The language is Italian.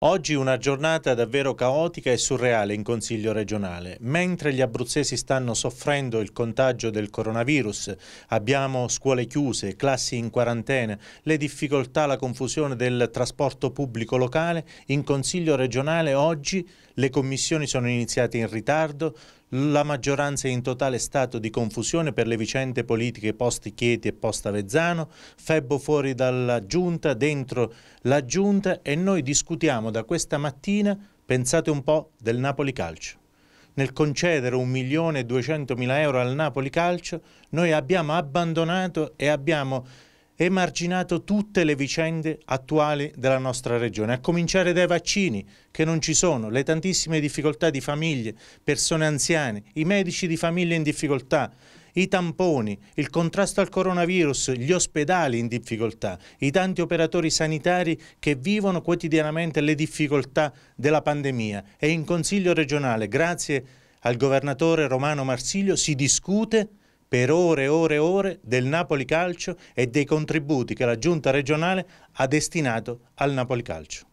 Oggi una giornata davvero caotica e surreale in Consiglio regionale. Mentre gli abruzzesi stanno soffrendo il contagio del coronavirus, abbiamo scuole chiuse, classi in quarantena, le difficoltà, la confusione del trasporto pubblico locale, in Consiglio regionale oggi le commissioni sono iniziate in ritardo, la maggioranza è in totale stato di confusione per le vicende politiche post Chieti e post Avezzano, Febbo fuori dalla giunta, dentro la giunta e noi discutiamo da questa mattina, pensate un po', del Napoli Calcio nel concedere 1.200.000 euro al Napoli Calcio, noi abbiamo abbandonato e abbiamo emarginato tutte le vicende attuali della nostra regione, a cominciare dai vaccini che non ci sono, le tantissime difficoltà di famiglie, persone anziane, i medici di famiglia in difficoltà, i tamponi, il contrasto al coronavirus, gli ospedali in difficoltà, i tanti operatori sanitari che vivono quotidianamente le difficoltà della pandemia e in Consiglio regionale, grazie al governatore Romano Marsiglio, si discute per ore e ore e ore del Napoli Calcio e dei contributi che la Giunta regionale ha destinato al Napoli Calcio.